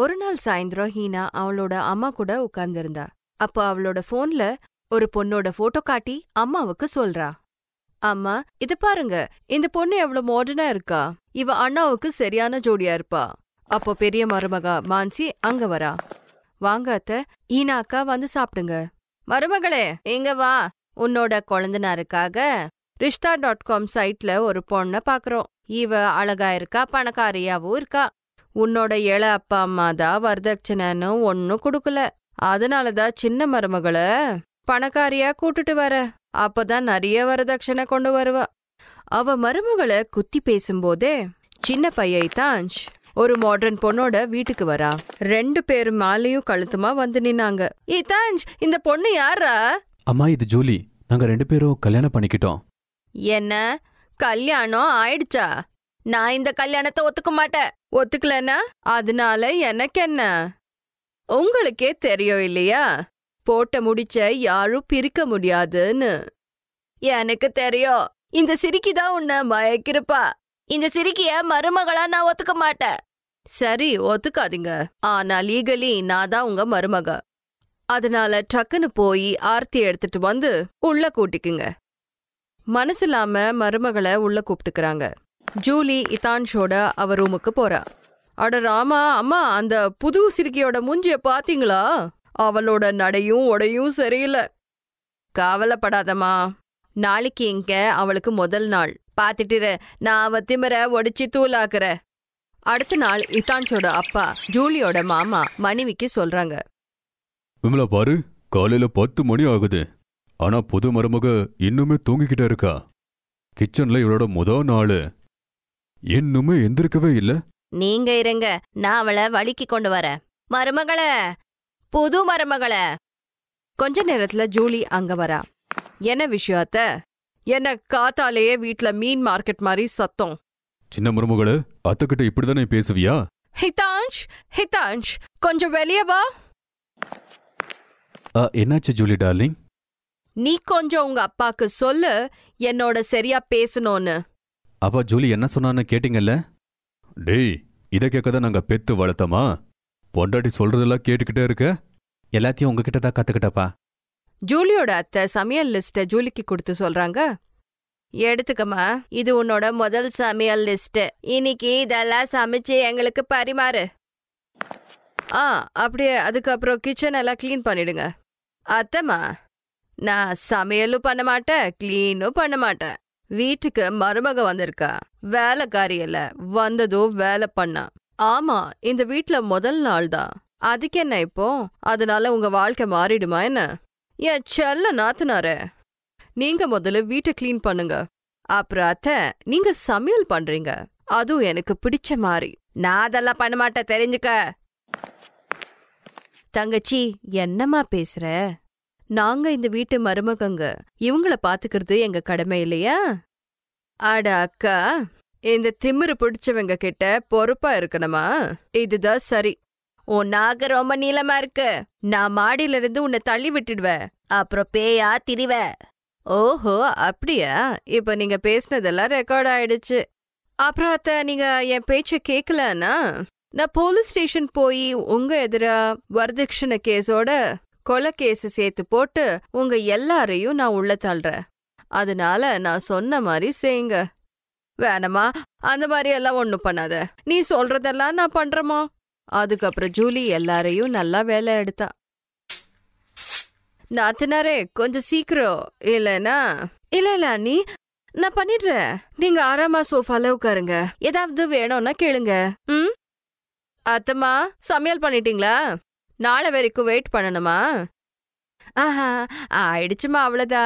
ஒரு நாள் சாயந்தரம் ஹீனா அவளோட அம்மா கூட உட்கார்ந்திருந்தா அப்போ அவளோட போன்ல ஒரு பொண்ணோட போட்டோ காட்டி அம்மாவுக்கு சொல்றா அம்மா இது பாருங்க இந்த பொண்ணு எவ்வளவு மாடர்னா இருக்கா இவ அண்ணாவுக்கு சரியான ஜோடியா இருப்பா அப்போ பெரிய மருமகா மான்சி அங்க வரா வாங்க அத்த ஈனா அக்கா வந்து சாப்பிடுங்க மருமகளே எங்க வா உன்னோட குழந்தனாருக்காக ரிஷ்தா டாட் காம் சைட்ல ஒரு பொண்ணை பாக்குறோம் இவ அழகா இருக்கா பணக்காரியாவும் இருக்கா உன்னோட ஏழ அப்பா அம்மா தான் வரதட்சணைன்னு ஒன்றும் கொடுக்கல அதனால தான் சின்ன மருமகளை பணக்காரியா கூட்டுட்டு வர அப்பதான் நிறைய வரதட்சணை கொண்டு வருவா அவ மருமகளை குத்தி பேசும்போதே சின்ன பையை தாஞ்ச் ஒரு மாடர்ன் பொண்ணோட வீட்டுக்கு வரா ரெண்டு பேரும் மாலையும் கழுத்துமா வந்து நின்னாங்க இதாஞ்ச் இந்த பொண்ணு யாரா அம்மா இது ஜூலி நாங்க ரெண்டு பேரும் கல்யாணம் பண்ணிக்கிட்டோம் என்ன கல்யாணம் ஆயிடுச்சா நான் இந்த கல்யாணத்தை ஒத்துக்க மாட்டேன் ஒத்துக்கலன்னா அதனால எனக்கு என்ன உங்களுக்கே தெரியும் இல்லையா போட்ட முடிச்ச யாரும் பிரிக்க முடியாதுன்னு எனக்கு தெரியும் இந்த சிரிக்கி தான் மயக்கிருப்பா இந்த சிரிக்கிய மருமகளா நான் ஒத்துக்க மாட்டேன் சரி ஒத்துக்காதீங்க ஆனா லீகலி நான் தான் உங்க மருமக அதனால டக்குன்னு போய் ஆர்த்தி எடுத்துட்டு வந்து உள்ள கூட்டிக்குங்க மனசில்லாம மருமகளை உள்ள கூப்பிட்டுக்கிறாங்க ஜூலி இத்தான்ஷோட அவ ரூமுக்கு போறா அட ராமா அம்மா அந்த புது சிறுக்கியோட மூஞ்சிய பாத்தீங்களா அவளோட நடையும் உடையும் சரியில்லை கவலைப்படாதம்மா நாளைக்கு இங்க அவளுக்கு முதல் நாள் பாத்துட்டு நான் அவ திமிர ஒடிச்சு தூளாக்குற அடுத்த நாள் இத்தான்ஷோட அப்பா ஜூலியோட மாமா மனைவிக்கு சொல்றாங்க விமலா பாரு காலையில பத்து மணி ஆகுது ஆனா புது மருமக இன்னுமே தூங்கிக்கிட்டே இருக்கா கிச்சன்ல இவளோட முதல் நாள் இன்னுமே எந்திருக்கவே இல்ல நீங்க இருங்க நான் அவளை வழுக்கி கொண்டு வரேன் மருமகள புது மருமகள கொஞ்ச நேரத்துல ஜூலி அங்க வரா என்ன விஷயத்த என்ன காத்தாலேயே வீட்ல மீன் மார்க்கெட் மாதிரி சத்தம் சின்ன மருமகள அத்தக்கிட்ட இப்படிதானே பேசுவியா ஹிதான்ஷ் ஹிதான்ஷ் கொஞ்சம் வெளியே வா என்னாச்சு ஜூலி டார்லிங் நீ கொஞ்சம் உங்க அப்பாக்கு சொல்லு என்னோட சரியா பேசணும்னு அப்பா ஜூலி என்ன சொன்னான்னு கேட்டீங்கல்ல டேய் இதை கேட்க தான் நாங்கள் பெத்து வளர்த்தமா பொண்டாட்டி சொல்றதெல்லாம் கேட்டுக்கிட்டே இருக்க எல்லாத்தையும் உங்ககிட்ட தான் கத்துக்கிட்டப்பா ஜூலியோட அத்தை சமையல் லிஸ்ட்டை ஜூலிக்கு கொடுத்து சொல்றாங்க எடுத்துக்கம்மா இது உன்னோட முதல் சமையல் லிஸ்ட் இன்னைக்கு இதெல்லாம் சமைச்சு எங்களுக்கு பரிமாறு ஆ அப்படியே அதுக்கப்புறம் கிச்சன் எல்லாம் க்ளீன் பண்ணிடுங்க அத்தம்மா நான் சமையலும் பண்ண மாட்டேன் க்ளீனும் பண்ண மாட்டேன் வீட்டுக்கு மருமக வந்திருக்கா வேலைக்காரி இல்ல வந்ததோ வேலை பண்ணா ஆமா இந்த வீட்ல முதல் நாள் தான் அதுக்கு என்ன இப்போ அதனால உங்க வாழ்க்கை மாறிடுமா என்ன என் செல்ல நாத்துனாரு நீங்க முதல்ல வீட்டை கிளீன் பண்ணுங்க அப்புறம் அத்த நீங்க சமையல் பண்றீங்க அதுவும் எனக்கு பிடிச்ச மாதிரி நான் அதெல்லாம் பண்ண மாட்டேன் தெரிஞ்சுக்க தங்கச்சி என்னம்மா பேசுற நாங்க இந்த வீட்டு மருமகங்க இவங்கள பாத்துக்கிறது எங்க கடமை இல்லையா அட அக்கா இந்த திமிரு பிடிச்சவங்க கிட்ட பொறுப்பா இருக்கணுமா இதுதான் சரி உன் நாக ரொம்ப நீளமா இருக்கு நான் மாடியில இருந்து உன்னை தள்ளி விட்டுடுவேன் அப்புறம் பேயா திரிவ ஓஹோ அப்படியா இப்ப நீங்க பேசினதெல்லாம் ரெக்கார்ட் ஆயிடுச்சு அப்புறம் அத்த நீங்க என் பேச்ச கேக்கலன்னா நான் போலீஸ் ஸ்டேஷன் போய் உங்க எதிரா வரதட்சணை கேஸோட கொலகேஸ் சேர்த்து போட்டு உங்க எல்லாரையும் நான் உள்ள தள்ளுறேன் அதனால நான் சொன்ன மாதிரி செய்யுங்க வேணமா அந்த மாதிரி எல்லாம் ஒன்றும் பண்ணாத நீ சொல்றதெல்லாம் நான் பண்றமா அதுக்கப்புறம் ஜூலி எல்லாரையும் நல்லா வேலை எடுத்தா நாத்தினாரே கொஞ்சம் சீக்கிரம் இல்லைனா இல்ல இல்ல நீ நான் பண்ணிடுறேன் நீங்க ஆறாமா சோஃபால உட்காருங்க ஏதாவது வேணும்னா கேளுங்க ம் அத்தம்மா சமையல் பண்ணிட்டீங்களா நாளை வரைக்கும் வெயிட் பண்ணணுமா ஆஹா ஆயிடுச்சுமா அவ்வளதா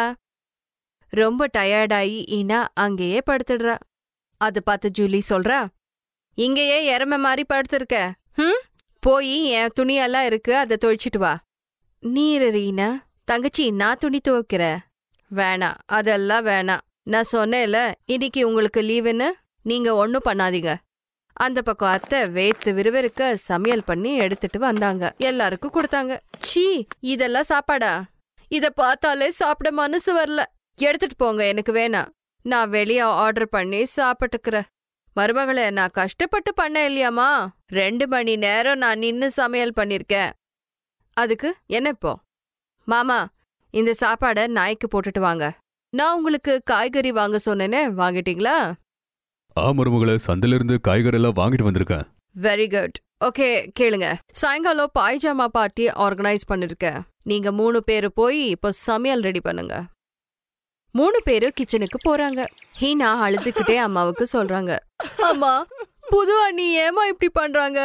ரொம்ப டயர்டாயி ஈனா அங்கேயே படுத்துடுறா அது பார்த்து ஜூலி சொல்றா இங்கேயே இறம மாதிரி படுத்துருக்க ஹம் போய் என் துணியெல்லாம் இருக்கு அதை தொழிச்சிட்டு வா நீர் ரீனா தங்கச்சி நான் துணி துவைக்கிற வேணாம் அதெல்லாம் வேணாம் நான் சொன்னேல இன்னைக்கு உங்களுக்கு லீவுன்னு நீங்க ஒன்னும் பண்ணாதீங்க அந்த பக்கம் அத்தை வேத்து விறுவிறுக்க சமையல் பண்ணி எடுத்துட்டு வந்தாங்க எல்லாருக்கும் கொடுத்தாங்க ஷீ இதெல்லாம் சாப்பாடா இத பார்த்தாலே சாப்பிட மனசு வரல எடுத்துட்டு போங்க எனக்கு வேணாம் நான் வெளியே ஆர்டர் பண்ணி சாப்பிட்டுக்கிற மருமகளை நான் கஷ்டப்பட்டு பண்ண இல்லையாமா ரெண்டு மணி நேரம் நான் நின்று சமையல் பண்ணிருக்கேன் அதுக்கு என்ன இப்போ மாமா இந்த சாப்பாடை நாய்க்கு போட்டுட்டு வாங்க நான் உங்களுக்கு காய்கறி வாங்க சொன்னேனே வாங்கிட்டீங்களா ஆ மருமகள சந்தையிலிருந்து காய்கறெல்லாம் வாங்கிட்டு வந்திருக்கேன் வெரி குட் ஓகே கேளுங்க சாயங்காலம் பாய்ஜாமா பார்ட்டி ஆர்கனைஸ் பண்ணிருக்கேன் நீங்க மூணு பேரு போய் இப்போ சமையல் ரெடி பண்ணுங்க மூணு பேரும் கிச்சனுக்கு போறாங்க ஹீனா அழுதுகிட்டே அம்மாவுக்கு சொல்றாங்க அம்மா புது அண்ணி ஏமா இப்படி பண்றாங்க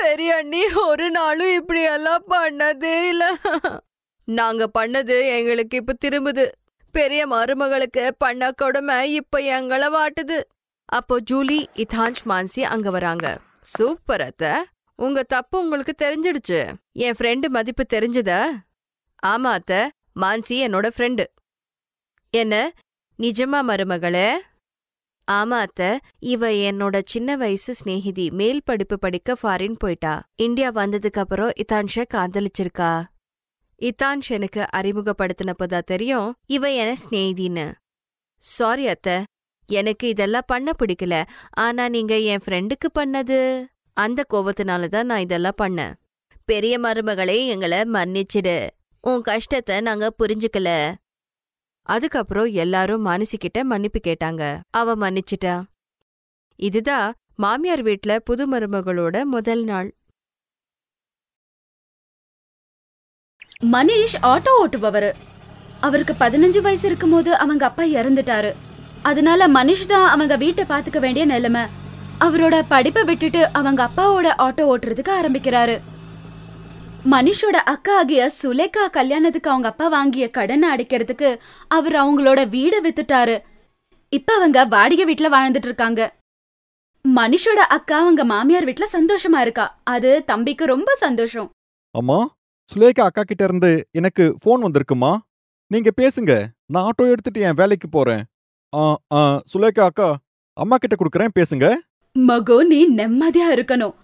பெரிய அண்ணி ஒரு நாளும் இப்படி எல்லாம் பண்ணதே இல்ல நாங்க பண்ணது எங்களுக்கு இப்ப திரும்புது பெரிய மருமகளுக்கு பண்ண கொடுமை இப்ப எங்களை வாட்டுது அப்போ ஜூலி இதான்ஷ் மான்சி அங்க வராங்க சூப்பர் அத்த உங்க தப்பு உங்களுக்கு தெரிஞ்சிடுச்சு என் ஃப்ரெண்டு மதிப்பு தெரிஞ்சுத ஆமா அத்த மான்சி என்னோட ஃப்ரெண்டு என்ன நிஜமா மருமகளே ஆமா அத்த இவ என்னோட சின்ன வயசு சிநேகிதி மேல் படிப்பு படிக்க ஃபாரின் போயிட்டா இந்தியா வந்ததுக்கு அப்புறம் இதான்ஷ காதலிச்சிருக்கா இத்தான்ஷ் எனக்கு அறிமுகப்படுத்தினப்பதா தெரியும் இவ என சிநேகிதின்னு சாரி அத்த எனக்கு இதெல்லாம் பண்ண பிடிக்கல ஆனா நீங்க என் ஃப்ரெண்டுக்கு பண்ணது அந்த கோபத்தினால தான் நான் இதெல்லாம் பண்ணேன் பெரிய மருமகளே எங்களை மன்னிச்சிடு உன் கஷ்டத்தை நாங்க புரிஞ்சுக்கல அதுக்கப்புறம் எல்லாரும் மானசிக்கிட்ட மன்னிப்பு கேட்டாங்க அவ மன்னிச்சிட்டா இதுதான் மாமியார் வீட்ல புது மருமகளோட முதல் நாள் மனிஷ் ஆட்டோ ஓட்டுபவர் அவருக்கு பதினஞ்சு வயசு இருக்கும்போது அவங்க அப்பா இறந்துட்டாரு அதனால மனிஷ் தான் அவங்க வீட்டை பாத்துக்க வேண்டிய நிலைமை அவரோட படிப்பை விட்டுட்டு அவங்க அப்பாவோட ஆட்டோ ஓட்டுறதுக்கு ஆரம்பிக்கிறாரு மனுஷோட அக்கா ஆகிய சுலேகா கல்யாணத்துக்கு அவங்க அப்பா வாங்கிய கடனை அடைக்கிறதுக்கு அவர் அவங்களோட வீடை வித்துட்டாரு இப்ப அவங்க வாடகை வீட்டுல வாழ்ந்துட்டு இருக்காங்க மனுஷோட அக்கா அவங்க மாமியார் வீட்டுல சந்தோஷமா இருக்கா அது தம்பிக்கு ரொம்ப சந்தோஷம் அம்மா சுலேகா அக்கா கிட்ட இருந்து எனக்கு ஃபோன் வந்திருக்குமா நீங்க பேசுங்க நான் ஆட்டோ எடுத்துட்டு என் வேலைக்கு போறேன் சுலேகா அக்கா அம்மா கிட்ட குடுக்கறேன் பேசுங்க மகோ நீ நிம்மதியா இருக்கணும்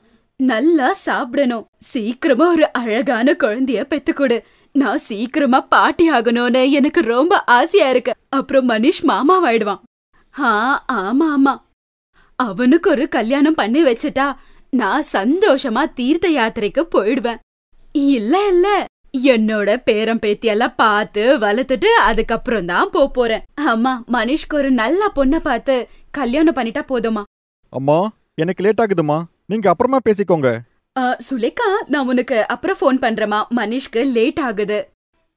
நல்லா சாப்பிடணும் சீக்கிரமா ஒரு அழகான குழந்தைய பெத்துக்கொடு நான் சீக்கிரமா பாட்டி ஆகணும்னு எனக்கு ரொம்ப ஆசையா இருக்கு அப்புறம் மனிஷ் மாமாவாயிடுவான் ஆ ஆமா ஆமா அவனுக்கு ஒரு கல்யாணம் பண்ணி வச்சுட்டா நான் சந்தோஷமா தீர்த்த யாத்திரைக்கு போயிடுவேன் இல்ல இல்ல என்னோட பேரம் பேத்தியெல்லாம் பார்த்து வளர்த்துட்டு அதுக்கப்புறம் தான் போக போறேன் அம்மா மனிஷ்க்கு ஒரு நல்ல பொண்ணை பார்த்து கல்யாணம் பண்ணிட்டா போதுமா அம்மா எனக்கு லேட் ஆகுதுமா நீங்க அப்புறமா பேசிக்கோங்க சுலேகா நான் உனக்கு அப்புறம் ஃபோன் பண்றேமா மனிஷ்க்கு லேட் ஆகுது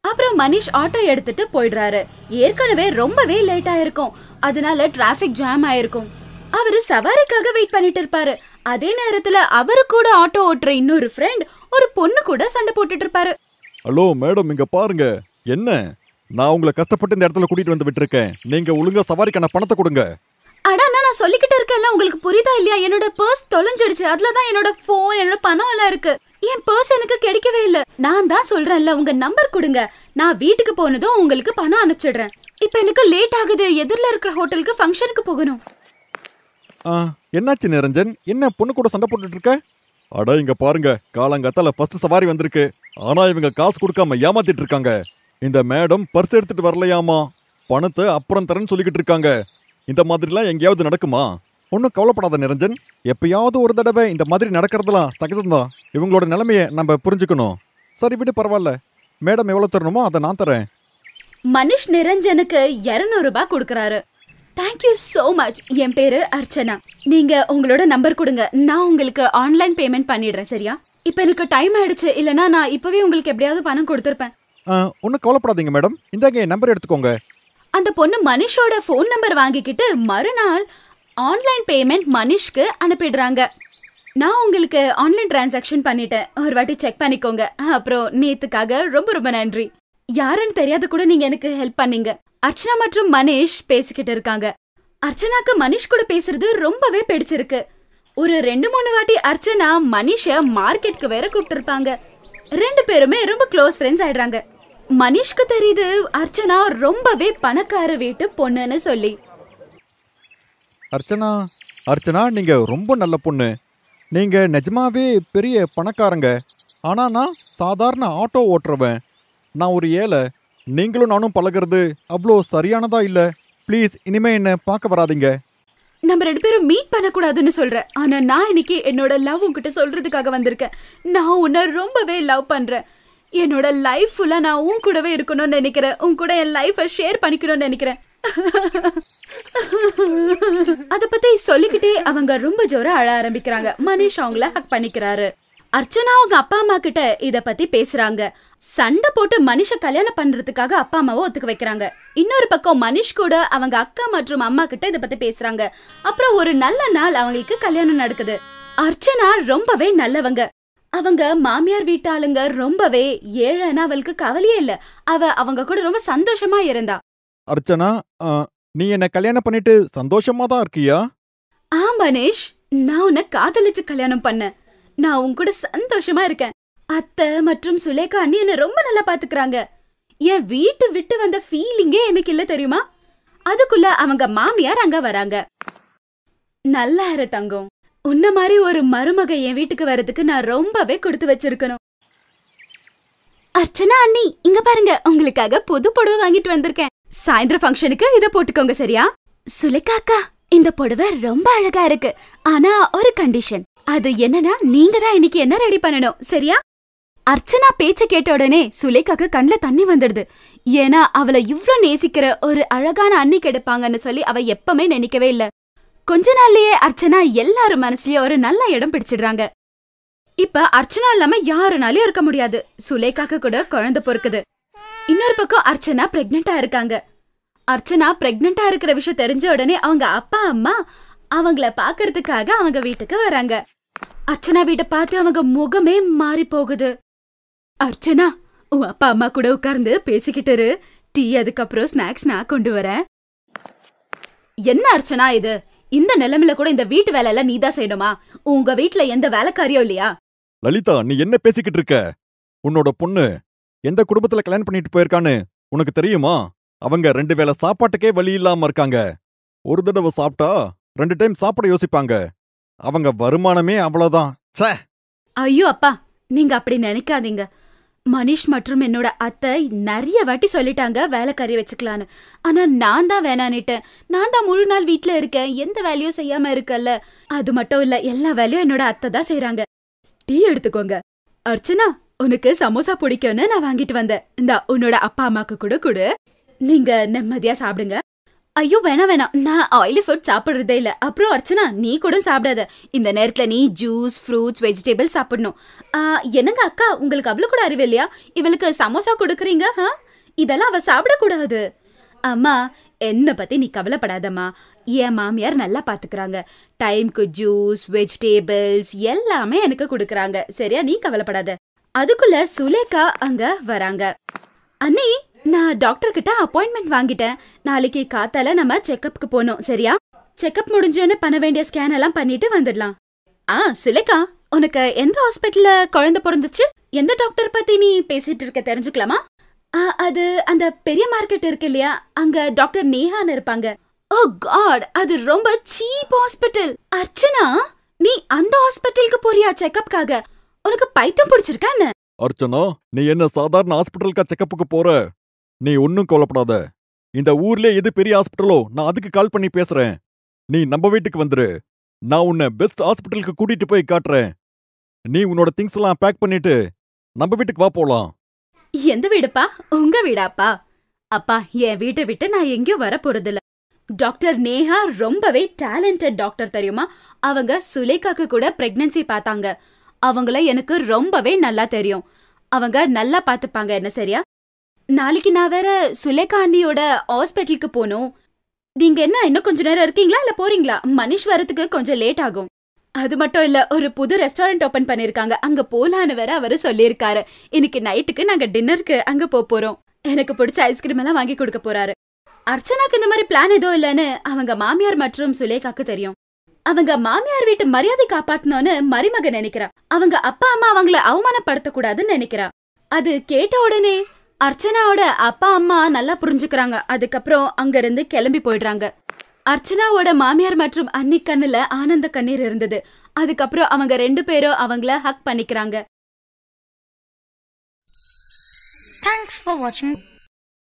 அப்புறம் மனிஷ் ஆட்டோ எடுத்துட்டு போயிடுறாரு ஏற்கனவே ரொம்பவே லேட் ஆயிருக்கும் அதனால டிராபிக் ஜாம் ஆயிருக்கும் அவர் சவாரிக்காக வெயிட் பண்ணிட்டு இருப்பாரு அதே நேரத்துல அவரு கூட ஆட்டோ ஓட்டுற இன்னொரு ஃப்ரெண்ட் ஒரு பொண்ணு கூட சண்டை போட்டுட்டு இருப்பாரு ஹலோ மேடம் இங்க பாருங்க என்ன நான் உங்களை கஷ்டப்பட்டு இந்த இடத்துல கூட்டிட்டு வந்து விட்டுருக்கேன் நீங்க ஒழுங்கா சவாரிக்கான பணத்தை கொடுங்க அடா நான் சொல்லிக்கிட்டே இருக்கேன்ல உங்களுக்கு புரியுதா இல்லையா என்னோட பர்ஸ் தொலைஞ்சிடுச்சு அதுல தான் என்னோட போன் என்னோட பணம் எல்லாம் இருக்கு என் பர்ஸ் எனக்கு கிடைக்கவே இல்ல நான் தான் சொல்றேன்ல உங்க நம்பர் கொடுங்க நான் வீட்டுக்கு போனதும் உங்களுக்கு பணம் அனுப்பிச்சிடுறேன் இப்ப எனக்கு லேட் ஆகுது எதிரில் இருக்கிற ஹோட்டலுக்கு ஃபங்க்ஷனுக்கு போகணும் என்னாச்சு நிரஞ்சன் என்ன பொண்ணு கூட சண்டை போட்டுட்டு இருக்க அட இங்க பாருங்க காலங்காத்தால ஃபர்ஸ்ட் சவாரி வந்திருக்கு ஆனா இவங்க காசு கொடுக்காம ஏமாத்திட்டு இருக்காங்க இந்த மேடம் பர்ஸ் எடுத்துட்டு வரலையாமா பணத்தை அப்புறம் தரேன்னு சொல்லிக்கிட்டு இருக்காங்க இந்த மாதிரிலாம் எங்கேயாவது நடக்குமா ஒன்றும் கவலைப்படாத நிரஞ்சன் எப்பயாவது ஒரு தடவை இந்த மாதிரி நடக்கிறதெல்லாம் சகஜம்தான் இவங்களோட நிலைமையை நம்ம புரிஞ்சுக்கணும் சரி விட்டு பரவாயில்ல மேடம் எவ்வளோ தரணுமோ அதை நான் தரேன் மனுஷ் நிரஞ்சனுக்கு இரநூறுபா கொடுக்குறாரு தேங்க்யூ ஸோ மச் என் பேரு அர்ச்சனா நீங்க உங்களோட நம்பர் கொடுங்க நான் உங்களுக்கு ஆன்லைன் பேமெண்ட் பண்ணிடுறேன் சரியா இப்போ எனக்கு டைம் ஆயிடுச்சு இல்லனா நான் இப்பவே உங்களுக்கு எப்படியாவது பணம் கொடுத்துருப்பேன் ஒன்றும் கவலைப்படாதீங்க மேடம் இந்தாங்க என் நம்பர் எடுத்துக்கோங்க அந்த பொண்ணு மனிஷோட ஃபோன் நம்பர் வாங்கிக்கிட்டு மறுநாள் ஆன்லைன் பேமெண்ட் மனிஷ்க்கு அனுப்பிடுறாங்க நான் உங்களுக்கு ஆன்லைன் டிரான்சாக்ஷன் பண்ணிட்டேன் ஒரு வாட்டி செக் பண்ணிக்கோங்க அப்புறம் நேத்துக்காக ரொம்ப ரொம்ப நன்றி யாருன்னு தெரியாத கூட நீங்க எனக்கு ஹெல்ப் பண்ணீங்க அர்ச்சனா மற்றும் மனிஷ் பேசிக்கிட்டு இருக்காங்க அர்ச்சனாக்கு மனிஷ் கூட பேசுறது ரொம்பவே பிடிச்சிருக்கு ஒரு ரெண்டு மூணு வாட்டி அர்ச்சனா மனிஷ மார்க்கெட்க்கு வேற கூப்பிட்டுருப்பாங்க ரெண்டு பேருமே ரொம்ப க்ளோஸ் ஃப்ரெண்ட்ஸ் ஆயிடுறாங்க மனிஷ்க்கு தெரியுது அர்ச்சனா ரொம்பவே பணக்கார வீட்டு பொண்ணுன்னு சொல்லி அர்ச்சனா அர்ச்சனா நீங்க ரொம்ப நல்ல பொண்ணு நீங்க நிஜமாவே பெரிய பணக்காரங்க ஆனா நான் சாதாரண ஆட்டோ ஓட்டுறவன் நான் ஒரு ஏழை நீங்களும் நானும் பழகிறது அவ்வளோ சரியானதா இல்லை ப்ளீஸ் இனிமே என்ன பார்க்க வராதிங்க நம்ம ரெண்டு பேரும் மீட் பண்ணக்கூடாதுன்னு சொல்கிறேன் ஆனால் நான் இன்னைக்கு என்னோட லவ் உங்ககிட்ட சொல்கிறதுக்காக வந்திருக்கேன் நான் உன்னை ரொம்பவே லவ் பண்ணுறேன் என்னோட லைஃப் ஃபுல்லாக நான் உன் கூடவே இருக்கணும்னு நினைக்கிறேன் உன் கூட என் லைஃபை ஷேர் பண்ணிக்கணும்னு நினைக்கிறேன் அத பத்தி சொல்லிக்கிட்டே அவங்க ரொம்ப ஜோரா அழ ஆரம்பிக்கிறாங்க மனிஷ் அவங்கள ஹக் பண்ணிக்கிறாரு அர்ச்சனா அவங்க அப்பா அம்மா கிட்ட இத பத்தி பேசுறாங்க சண்டை போட்டு மனுஷ கல்யாணம் பண்றதுக்காக அப்பா அம்மாவை ஒத்துக்க வைக்கிறாங்க இன்னொரு பக்கம் மனுஷ் கூட அவங்க அக்கா மற்றும் அம்மா கிட்ட இத பத்தி பேசுறாங்க அப்புறம் ஒரு நல்ல நாள் அவங்களுக்கு கல்யாணம் நடக்குது அர்ச்சனா ரொம்பவே நல்லவங்க அவங்க மாமியார் வீட்டாளுங்க ரொம்பவே ஏழைன்னா அவளுக்கு கவலையே இல்ல அவ அவங்க கூட ரொம்ப சந்தோஷமா இருந்தா அர்ச்சனா நீ என்ன கல்யாணம் பண்ணிட்டு சந்தோஷமா தான் இருக்கியா ஆ மனேஷ் நான் உன்னை காதலிச்சு கல்யாணம் பண்ணேன் நான் உன் கூட சந்தோஷமா இருக்கேன் அத்தை மற்றும் சுலேகா அண்ணி என்ன ரொம்ப நல்லா பாத்துக்கிறாங்க என் வீட்டு விட்டு வந்த ஃபீலிங்கே எனக்கு இல்ல தெரியுமா அதுக்குள்ள அவங்க மாமியார் அங்க வராங்க நல்லா இரு தங்கம் உன்ன மாதிரி ஒரு மருமக என் வீட்டுக்கு வர்றதுக்கு நான் ரொம்பவே கொடுத்து வச்சிருக்கணும் அர்ச்சனா அண்ணி இங்க பாருங்க உங்களுக்காக புது புடவை வாங்கிட்டு வந்திருக்கேன் சாயந்தர ஃபங்க்ஷனுக்கு இத போட்டுக்கோங்க சரியா சுலேகா இந்த புடவை ரொம்ப அழகா இருக்கு ஆனா ஒரு கண்டிஷன் அது என்னன்னா நீங்க தான் இன்னைக்கு என்ன ரெடி பண்ணணும் சரியா அர்ச்சனா பேச்ச கேட்ட உடனே சுலேகாக்கு கண்ணில் தண்ணி வந்துடுது ஏன்னா அவளை இவ்வளோ நேசிக்கிற ஒரு அழகான அன்னைக்கு எடுப்பாங்கன்னு சொல்லி அவ எப்பவுமே நினைக்கவே இல்லை கொஞ்ச நாள்லயே அர்ச்சனா எல்லாரும் மனசுலயும் ஒரு நல்ல இடம் பிடிச்சிடுறாங்க இப்ப அர்ச்சனா இல்லாம யாருனாலும் இருக்க முடியாது சுலேகாக்கு கூட குழந்தை பொறுக்குது இன்னொரு பக்கம் அர்ச்சனா பிரெக்னெண்டா இருக்காங்க அர்ச்சனா பிரெக்னெண்டா இருக்கிற விஷயம் தெரிஞ்ச உடனே அவங்க அப்பா அம்மா அவங்கள பாக்குறதுக்காக அவங்க வீட்டுக்கு வராங்க அர்ச்சனா வீட்டை பார்த்து அவங்க முகமே மாறி போகுது அர்ச்சனா உன் அப்பா அம்மா கூட உட்கார்ந்து பேசிக்கிட்டு டீ அதுக்கப்புறம் ஸ்நாக்ஸ் நான் கொண்டு வரேன் என்ன அர்ச்சனா இது இந்த நிலைமையில கூட இந்த வீட்டு வேலை எல்லாம் நீதான் செய்யணுமா உங்க வீட்டுல எந்த வேலைக்காரியும் இல்லையா லலிதா நீ என்ன பேசிக்கிட்டு இருக்க உன்னோட பொண்ணு எந்த குடும்பத்துல கல்யாணம் பண்ணிட்டு போயிருக்கான்னு உனக்கு தெரியுமா அவங்க ரெண்டு வேலை சாப்பாட்டுக்கே வழி இல்லாம இருக்காங்க ஒரு தடவை சாப்பிட்டா ரெண்டு டைம் சாப்பிட யோசிப்பாங்க அவங்க வருமானமே அவ்வளவுதான் சே ஐயோ அப்பா நீங்க அப்படி நினைக்காதீங்க மனிஷ் மற்றும் என்னோட அத்தை நிறைய வாட்டி சொல்லிட்டாங்க வேலை கறி வச்சுக்கலான்னு ஆனா நான் தான் வேணான்னுட்டேன் நான் தான் முழு நாள் வீட்டுல இருக்கேன் எந்த வேலையும் செய்யாம இருக்கல்ல அது மட்டும் இல்ல எல்லா வேலையும் என்னோட அத்தை தான் செய்யறாங்க டீ எடுத்துக்கோங்க அர்ச்சனா உனக்கு சமோசா பிடிக்கும்னு நான் வாங்கிட்டு வந்தேன் இந்த உன்னோட அப்பா அம்மாக்கு கூட கொடு நீங்க நிம்மதியா சாப்பிடுங்க ஐயோ வேணாம் வேணாம் நான் ஆயிலி ஃபுட் சாப்பிட்றதே இல்லை அப்புறம் அர்ச்சனா நீ கூட சாப்பிடாத இந்த நேரத்தில் நீ ஜூஸ் ஃப்ரூட்ஸ் வெஜிடபிள்ஸ் சாப்பிடணும் என்னங்க அக்கா உங்களுக்கு அவ்வளோ கூட அறிவு இல்லையா இவளுக்கு சமோசா கொடுக்குறீங்க ஆ இதெல்லாம் அவள் சாப்பிடக்கூடாது அம்மா என்னை பற்றி நீ கவலைப்படாதம்மா என் மாமியார் நல்லா பார்த்துக்குறாங்க டைம்க்கு ஜூஸ் வெஜிடேபிள்ஸ் எல்லாமே எனக்கு கொடுக்குறாங்க சரியா நீ கவலைப்படாத அதுக்குள்ள சுலேகா அங்கே வராங்க அண்ணி நான் டாக்டர் கிட்ட அப்பாயின்மெண்ட் வாங்கிட்டேன் நாளைக்கு காத்தால நம்ம செக்கப்புக்கு போனோம் சரியா செக்கப் முடிஞ்சோன்னு பண்ண வேண்டிய ஸ்கேன் எல்லாம் பண்ணிட்டு வந்துடலாம் ஆ சுலேகா உனக்கு எந்த ஹாஸ்பிட்டல்ல குழந்தை பிறந்துச்சு எந்த டாக்டர் பத்தி நீ பேசிட்டு இருக்க தெரிஞ்சுக்கலாமா அது அந்த பெரிய மார்க்கெட் இருக்கு இல்லையா அங்க டாக்டர் நேஹான்னு இருப்பாங்க ஓ oh காட் அது ரொம்ப சீப் ஹாஸ்பிட்டல் அர்ச்சனா நீ அந்த ஹாஸ்பிட்டலுக்கு போறியா செக்கப்காக உனக்கு பைத்தியம் பிடிச்சிருக்கா என்ன அர்ச்சனா நீ என்ன சாதாரண ஹாஸ்பிட்டலுக்கா செக்கப்புக்கு போற நீ ஒன்னும் கவலைப்படாத இந்த ஊர்லயே எது பெரிய ஹாஸ்பிட்டலோ நான் அதுக்கு கால் பண்ணி பேசுறேன் நீ நம்ம வீட்டுக்கு வந்துரு நான் உன்னை பெஸ்ட் ஹாஸ்பிட்டலுக்கு கூட்டிட்டு போய் காட்டுறேன் நீ உன்னோட திங்ஸ் எல்லாம் பேக் பண்ணிட்டு நம்ம வீட்டுக்கு வா போலாம் எந்த வீடுப்பா உங்க வீடாப்பா அப்பா என் வீட்டை விட்டு நான் எங்கேயும் வர இல்ல டாக்டர் நேஹா ரொம்பவே டேலண்டட் டாக்டர் தெரியுமா அவங்க சுலேகாக்கு கூட பிரெக்னன்சி பார்த்தாங்க அவங்கள எனக்கு ரொம்பவே நல்லா தெரியும் அவங்க நல்லா பார்த்துப்பாங்க என்ன சரியா நாளைக்கு நான் வேற சுலேகாண்டியோட ஹாஸ்பிட்டலுக்கு போகணும் நீங்க என்ன இன்னும் கொஞ்ச நேரம் இருக்கீங்களா இல்ல போறீங்களா மனிஷ் வரத்துக்கு கொஞ்சம் லேட் ஆகும் அது மட்டும் இல்ல ஒரு புது ரெஸ்டாரண்ட் ஓபன் பண்ணிருக்காங்க அங்க போலான்னு வேற அவரு சொல்லியிருக்காரு இன்னைக்கு நைட்டுக்கு நாங்க டின்னருக்கு அங்க போறோம் எனக்கு பிடிச்ச ஐஸ்கிரீம் எல்லாம் வாங்கி கொடுக்க போறாரு அர்ச்சனாக்கு இந்த மாதிரி பிளான் எதுவும் இல்லைன்னு அவங்க மாமியார் மற்றும் சுலேகாக்கு தெரியும் அவங்க மாமியார் வீட்டு மரியாதை காப்பாத்தணும்னு மருமக நினைக்கிறா அவங்க அப்பா அம்மா அவங்கள அவமானப்படுத்த கூடாதுன்னு நினைக்கிறா அது கேட்ட உடனே அர்ச்சனாவோட அப்பா அம்மா நல்லா புரிஞ்சுக்கிறாங்க அதுக்கப்புறம் அங்கிருந்து கிளம்பி போயிடுறாங்க அர்ச்சனாவோட மாமியார் மற்றும் அன்னி கண்ணுல ஆனந்த கண்ணீர் இருந்தது அதுக்கப்புறம் அவங்க ரெண்டு பேரும் அவங்கள ஹக் பண்ணிக்கிறாங்க தேங்க்ஸ்